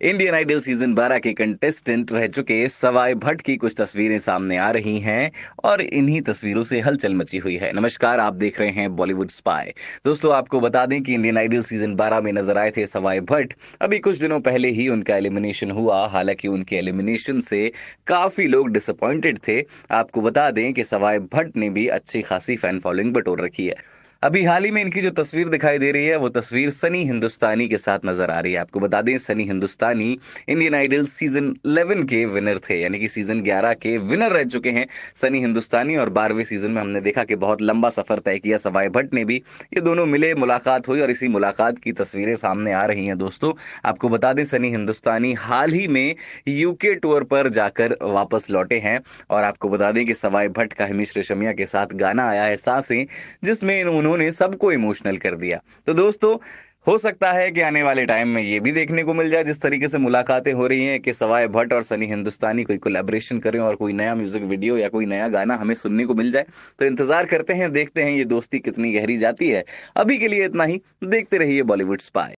Indian Idol season 12 के contestant रह चुके सवाई भट्ट की कुछ तस्वीरें सामने आ रही हैं और इन्हीं तस्वीरों से हलचल मची हुई है नमस्कार आप देख रहे हैं बॉलीवुड स्पाई दोस्तों आपको बता दें कि इंडियन आइडल सीजन 12 में नजर आए थे सवाई भट्ट अभी कुछ दिनों पहले ही उनका एलिमिनेशन हुआ हालांकि उनके एलिमिनेशन से काफी लोग डिसअपॉइंटेड थे आपको बता दें कि सवाई भट्ट ने भी अच्छी खासी फैन फॉलोइंग बटोर रखी है अभी हाल ही में इनकी जो तस्वीर दिखाई दे रही है वो तस्वीर सनी हिंदुस्तानी के साथ नजर आ रही है आपको बता दें Sunny Hindustani Indian Idol season 11 के विनर थे यानी कि सीजन 11 के विनर रह चुके हैं सनी हिंदुस्तानी और बारहवें सीजन में हमने देखा कि बहुत लंबा सफर तय किया सवाई भट्ट ने भी ये दोनों मिले मुलाकात हुई और इसी मुलाकात की तस्वीरें सामने आ रही हैं दोस्तों आपको बता दें सनी हिंदुस्तानी हाल ही में यूके टूर पर जाकर वापस लौटे हैं और आपको बता दें कि सवाई भट्ट का हिमेश रेशमिया के साथ गाना आया है सांसें जिसमें इन्होंने उन्होंने सबको इमोशनल कर दिया तो दोस्तों हो सकता है कि आने वाले टाइम में ये भी देखने को मिल जाए जिस तरीके से मुलाकातें हो रही हैं कि सवाए भट्ट और सनी हिंदुस्तानी कोई कोलेब्रेशन करें और कोई नया म्यूजिक वीडियो या कोई नया गाना हमें सुनने को मिल जाए तो इंतजार करते हैं देखते हैं ये दोस्ती कितनी गहरी जाती है अभी के लिए इतना ही देखते रहिए बॉलीवुड स्पाई